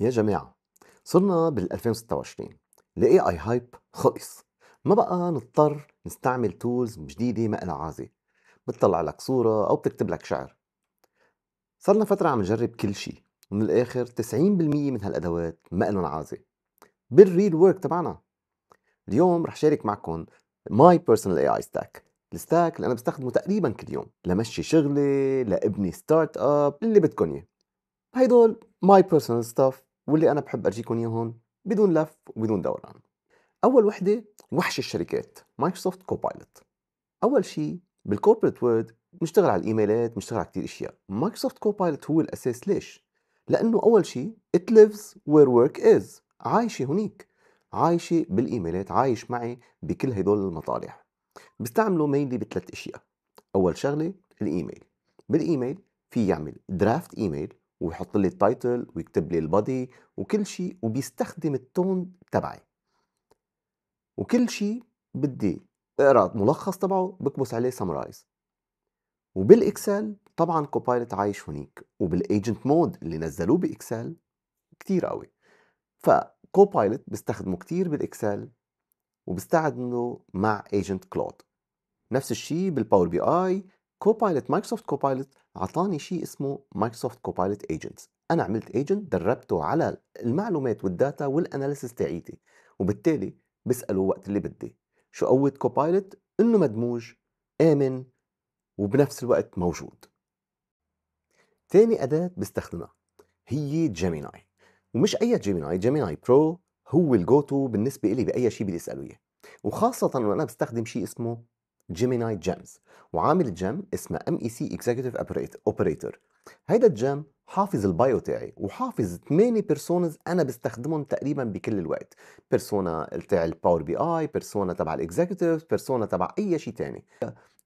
يا جماعة صرنا بال 2026 الاي اي هايب خلص ما بقى نضطر نستعمل تولز جديدة ما لها عازة بتطلع لك صورة أو بتكتب لك شعر صرنا فترة عم نجرب كل شيء ومن الآخر 90% من هالأدوات ما لهم عازة بالريل ورك تبعنا اليوم رح شارك معكم ماي بيرسونال اي اي ستاك الستاك اللي انا بستخدمه تقريبا كل يوم لمشي شغلي لابني ستارت اب اللي بدكم اياه هيدول ماي بيرسونال ستاف واللي أنا بحب أرجيكم إياهم بدون لف وبدون دوران أول وحدة وحش الشركات مايكروسوفت كوبايلوت أول شيء بالكوربريت وورد بنشتغل على الايميلات بنشتغل على كثير اشياء مايكروسوفت كوبايلوت هو الاساس ليش لانه اول شيء ات ليفز وير ورك از عايشه هنيك عايشه بالايميلات عايش معي بكل هدول المطالع بستعمله مينلي بثلاث اشياء اول شغله الايميل بالايميل في يعمل درافت ايميل ويحط لي التايتل ويكتب لي البادي وكل شيء وبيستخدم التون تبعي وكل شيء بدي اقرا ملخص تبعه بكبس عليه سمرايز وبالاكسل طبعا كوبايلوت عايش هنيك وبالايجنت مود اللي نزلوه باكسل كتير قوي فكوبايلوت بستخدمه كتير بالاكسل وبستخدمه مع ايجنت كلود نفس الشيء بالباور بي اي كوبايلوت مايكروسوفت كوبايلوت عطاني شيء اسمه مايكروسوفت كوبايلوت ايجنتس انا عملت ايجنت دربته على المعلومات والداتا والاناليسيس تاعيتي وبالتالي بساله وقت اللي بدي شو قوه كوبايلوت انه مدموج امن وبنفس الوقت موجود ثاني اداه بستخدمها هي جيميناي ومش اي جيميناي جيميناي برو هو الجو تو بالنسبه لي باي شيء بدي اساله اياه وخاصه وانا بستخدم شيء اسمه جيميناي جيمز وعامل الجيم اسمه ام اي سي اكزيكتيف اوبريتور هيدا الجيم حافظ البايو تاعي وحافظ 8 بيرسونز انا بستخدمهم تقريبا بكل الوقت بيرسونا تاع الباور بي اي بيرسونا تبع الاكزيكتيف بيرسونا تبع اي شيء ثاني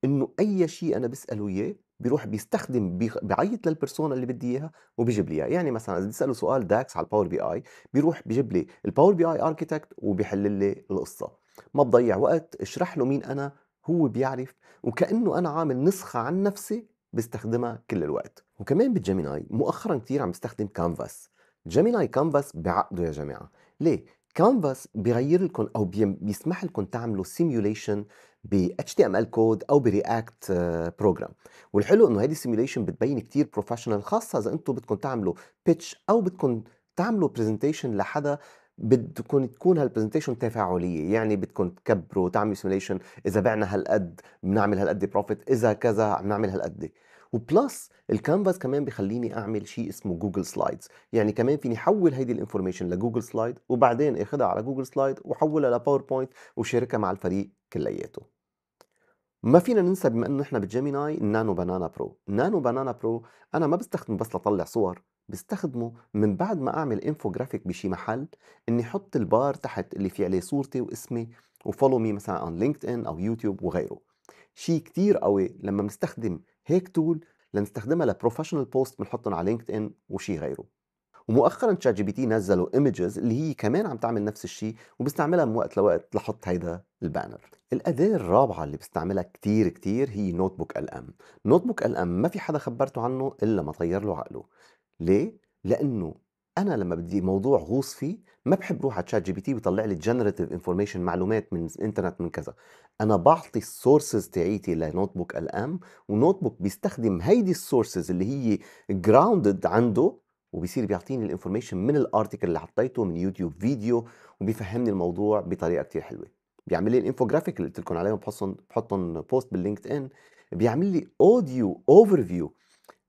انه اي شيء انا بساله اياه بيروح بيستخدم بيعيط للبرسونا اللي بدي اياها وبيجيب لي اياها يعني مثلا اذا بساله سؤال داكس على الباور بي اي بيروح بيجيب لي الباور بي اي اركيتكت وبيحل لي القصه ما بضيع وقت اشرح له مين انا هو بيعرف وكأنه أنا عامل نسخة عن نفسي بستخدمها كل الوقت وكمان بجيميناي مؤخرا كثير عم بستخدم كانفاس جيميناي كانفاس بعقده يا جماعة ليه؟ كانفاس بيغير لكم او بيسمح لكم تعملوا سيميوليشن ب HTML كود او برياكت آه، بروجرام والحلو انه هيدي السيميوليشن بتبين كثير بروفيشنال خاصه اذا انتم بدكم تعملوا بيتش او بدكم تعملوا برزنتيشن لحدا بدكم تكون هالبرزنتيشن تفاعليه يعني بدكم تكبروا تعملوا سيميليشن اذا بعنا هالقد بنعمل هالقد بروفيت اذا كذا بنعمل هالقد وبلس الكانفاس كمان بخليني اعمل شيء اسمه جوجل سلايدز يعني كمان فيني حول هيدي الانفورميشن لجوجل سلايد وبعدين اخذها على جوجل سلايد وحولها لباوربوينت وشاركها مع الفريق كلياته ما فينا ننسى بما انه نحن بجيميناي النانو بانانا برو، النانو بانانا برو انا ما بستخدمه بس لطلع صور، بستخدمه من بعد ما اعمل انفوجرافيك بشي محل اني احط البار تحت اللي في عليه صورتي واسمي وفولو مي مثلا عن لينكد ان او يوتيوب وغيره شيء كتير قوي لما بنستخدم هيك تول لنستخدمها لبروفيشنال بوست بنحطهم على لينكد ان وشي غيره ومؤخرا تشات جي بي تي نزلوا ايمجز اللي هي كمان عم تعمل نفس الشيء وبستعملها من وقت لوقت لحط هيدا البانر الأداة الرابعة اللي بستعملها كتير كتير هي نوت بوك ال ام نوت بوك ال ام ما في حدا خبرته عنه إلا ما طير له عقله ليه؟ لانه انا لما بدي موضوع غوص فيه ما بحب روح على تشات جي بي تي بيطلع لي جنريتيف انفورميشن معلومات من انترنت من كذا انا بعطي السورسز تاعيتي لنوت بوك الام ونوت بوك بيستخدم هيدي السورسز اللي هي جراوندد عنده وبيصير بيعطيني الانفورميشن من الارتكل اللي حطيته من يوتيوب فيديو وبيفهمني الموضوع بطريقه كتير حلوه بيعمل لي الانفوجرافيك اللي قلت لكم عليهم بحطهم بحطهم بوست باللينكد ان بيعمل لي اوديو اوفر فيو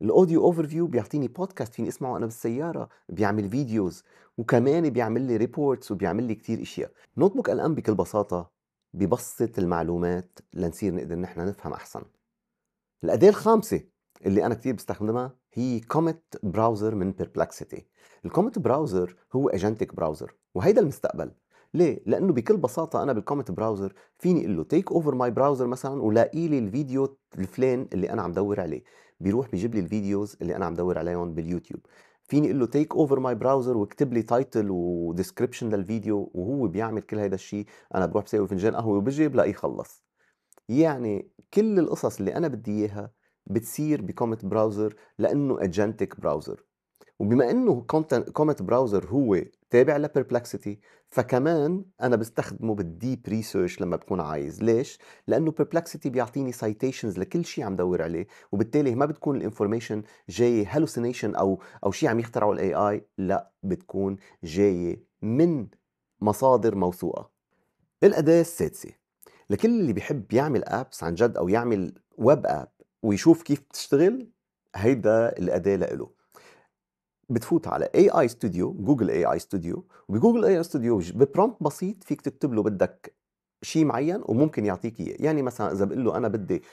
الاوديو اوفر فيو بيعطيني بودكاست فيني اسمعه انا بالسياره بيعمل فيديوز وكمان بيعمل لي ريبورتس وبيعمل لي كثير اشياء نوت بوك الان بكل بساطه ببسط المعلومات لنصير نقدر نحن نفهم احسن الاداه الخامسه اللي انا كثير بستخدمها هي كوميت براوزر من بيربلكسيتي الكوميت براوزر هو ايجنتك براوزر وهيدا المستقبل ليه؟ لانه بكل بساطه انا بالكومنت براوزر فيني اقول له تيك اوفر ماي براوزر مثلا ولاقي لي الفيديو الفلان اللي انا عم دور عليه، بيروح بيجيب لي الفيديوز اللي انا عم دور عليهم باليوتيوب فيني اقول له تيك اوفر ماي براوزر واكتب لي تايتل وديسكربشن للفيديو وهو بيعمل كل هيدا الشيء انا بروح بسوي فنجان قهوه وبجي بلاقيه خلص يعني كل القصص اللي انا بدي اياها بتصير بكومنت براوزر لانه اجنتك براوزر وبما انه كومنت براوزر هو تابع لبربلكسيتي فكمان انا بستخدمه بالديب ريسيرش لما بكون عايز ليش لانه بربلكسيتي بيعطيني سايتيشنز لكل شيء عم دور عليه وبالتالي ما بتكون الانفورميشن جايه هلوسينيشن او او شيء عم يخترعه الاي اي لا بتكون جايه من مصادر موثوقه الاداه السادسه لكل اللي بيحب يعمل ابس عن جد او يعمل ويب اب ويشوف كيف بتشتغل هيدا الاداه له بتفوت على اي اي ستوديو جوجل اي اي ستوديو وبجوجل اي اي ستوديو ببرومبت بسيط فيك تكتب له بدك شيء معين وممكن يعطيك اياه يعني مثلا اذا بقول له انا بدي اب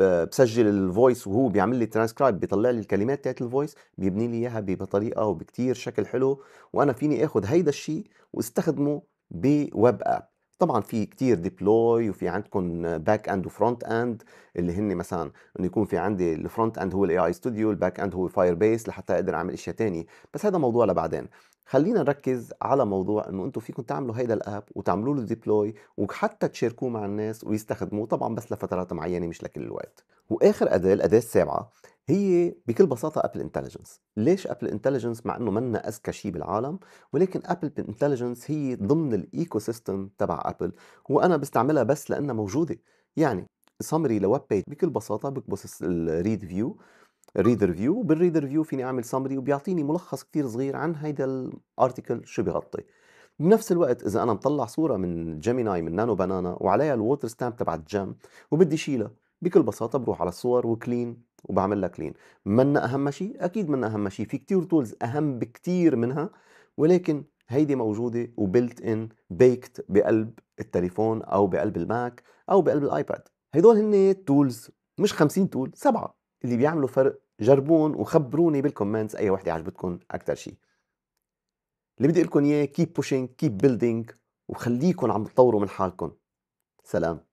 آه، آه، بسجل الفويس وهو بيعمل لي ترانسكرايب بيطلع لي الكلمات تاعت الفويس بيبني لي اياها بطريقه وبكتير شكل حلو وانا فيني اخذ هيدا الشيء واستخدمه بويب اب طبعا في كتير ديبلوي وفي عندكم باك اند وفرونت اند اللي هن مثلا انه يكون في عندي الفرونت اند هو الاي اي ستوديو الباك اند هو فاير بيس لحتى اقدر اعمل اشياء ثانيه بس هذا موضوع لبعدين خلينا نركز على موضوع انه انتم فيكم تعملوا هيدا الاب وتعملوا له ديبلوي وحتى تشاركوه مع الناس ويستخدموه طبعا بس لفترات معينه مش لكل الوقت واخر اداه الاداه السابعه هي بكل بساطه ابل انتليجنس ليش ابل انتليجنس مع انه منا اذكى شيء بالعالم ولكن ابل انتليجنس هي ضمن الايكو سيستم تبع ابل وانا بستعملها بس لانها موجوده يعني سمري لويب بيج بكل بساطه بكبس الريد فيو ريدر فيو بالريدر فيو فيني اعمل سمري وبيعطيني ملخص كثير صغير عن هيدا الارتكل شو بغطي بنفس الوقت اذا انا مطلع صوره من جيميناي من نانو بانانا وعليها الووتر ستامب تبع الجام وبدي شيلها بكل بساطه بروح على الصور وكلين وبعمل لها كلين منا اهم شيء اكيد منا اهم شيء في كتير تولز اهم بكتير منها ولكن هيدي موجوده وبلت ان بيكت بقلب التليفون او بقلب الماك او بقلب الايباد هدول هن تولز مش 50 تول سبعه اللي بيعملوا فرق جربون وخبروني بالكومنتس اي وحده عجبتكم اكثر شيء اللي بدي اقول لكم اياه كيب بوشينج كيب بيلدينج وخليكم عم تطوروا من حالكم سلام